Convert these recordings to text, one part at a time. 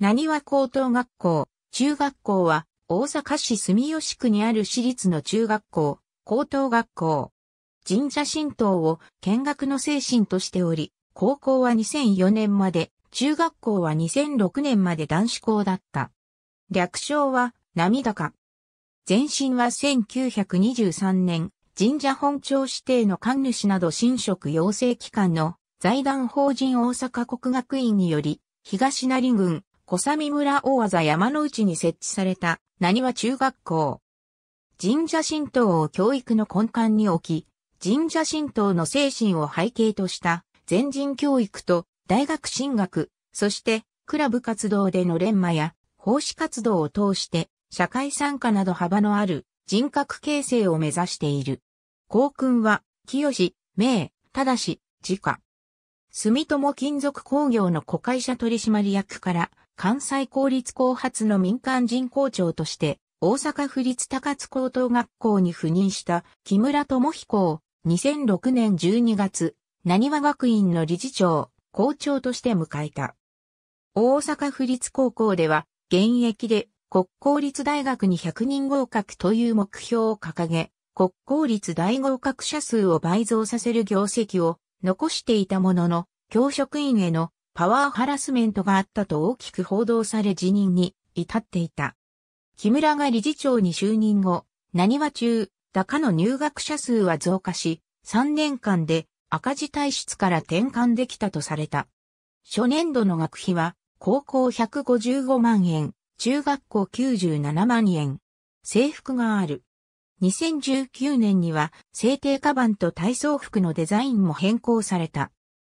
何は高等学校、中学校は、大阪市住吉区にある私立の中学校、高等学校。神社神道を見学の精神としており、高校は2004年まで、中学校は2006年まで男子校だった。略称は、涙か。前身は1923年、神社本庁指定の官主など神職養成機関の財団法人大阪国学院により、東成郡小三村大技山の内に設置された、何は中学校。神社神道を教育の根幹に置き、神社神道の精神を背景とした全人教育と大学進学、そしてクラブ活動での連磨や奉仕活動を通して社会参加など幅のある人格形成を目指している。校訓は、清、明、正、家。住友金属工業の子会社取締役から関西公立校発の民間人校長として、大阪府立高津高等学校に赴任した木村智彦を2006年12月、何和学院の理事長、校長として迎えた。大阪府立高校では、現役で国公立大学に100人合格という目標を掲げ、国公立大合格者数を倍増させる業績を残していたものの、教職員へのパワーハラスメントがあったと大きく報道され辞任に至っていた。木村が理事長に就任後、何は中、高の入学者数は増加し、3年間で赤字体質から転換できたとされた。初年度の学費は、高校155万円、中学校97万円。制服がある。2019年には、制定カバンと体操服のデザインも変更された。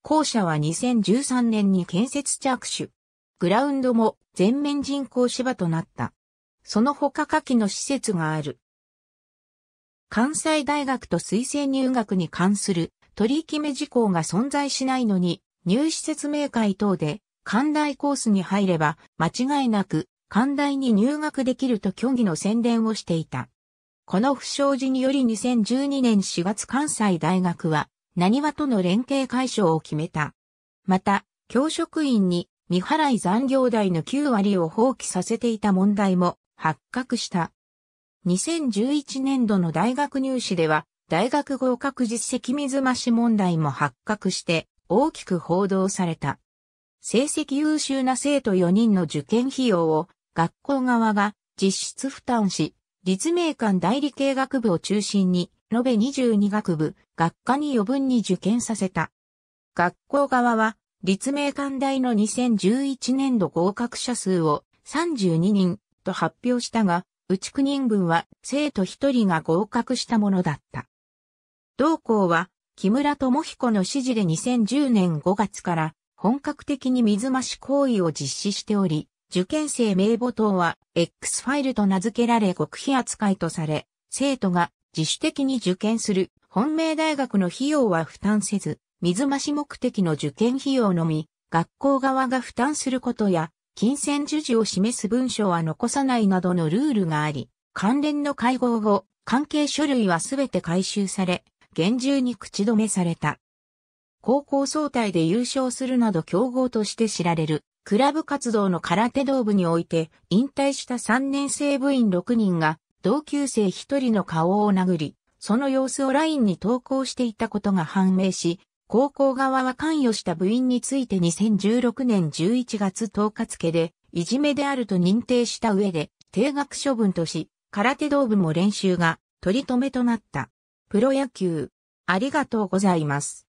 校舎は2013年に建設着手。グラウンドも全面人工芝となった。その他下記の施設がある。関西大学と推薦入学に関する取り決め事項が存在しないのに、入試説明会等で、関大コースに入れば、間違いなく、関大に入学できると虚偽の宣伝をしていた。この不祥事により2012年4月関西大学は、何はとの連携解消を決めた。また、教職員に未払い残業代の9割を放棄させていた問題も発覚した。2011年度の大学入試では、大学合格実績水増し問題も発覚して大きく報道された。成績優秀な生徒4人の受験費用を学校側が実質負担し、立命館代理系学部を中心に延べ22学部、学科に余分に受験させた。学校側は、立命館大の2011年度合格者数を32人と発表したが、うち9人分は生徒1人が合格したものだった。同校は、木村智彦の指示で2010年5月から本格的に水増し行為を実施しており、受験生名簿等は X ファイルと名付けられ極秘扱いとされ、生徒が自主的に受験する本命大学の費用は負担せず、水増し目的の受験費用のみ、学校側が負担することや、金銭授受を示す文書は残さないなどのルールがあり、関連の会合後、関係書類はすべて回収され、厳重に口止めされた。高校総体で優勝するなど競合として知られる、クラブ活動の空手道部において、引退した3年生部員6人が、同級生一人の顔を殴り、その様子を LINE に投稿していたことが判明し、高校側は関与した部員について2016年11月10日付で、いじめであると認定した上で、定額処分とし、空手道部も練習が取り留めとなった。プロ野球、ありがとうございます。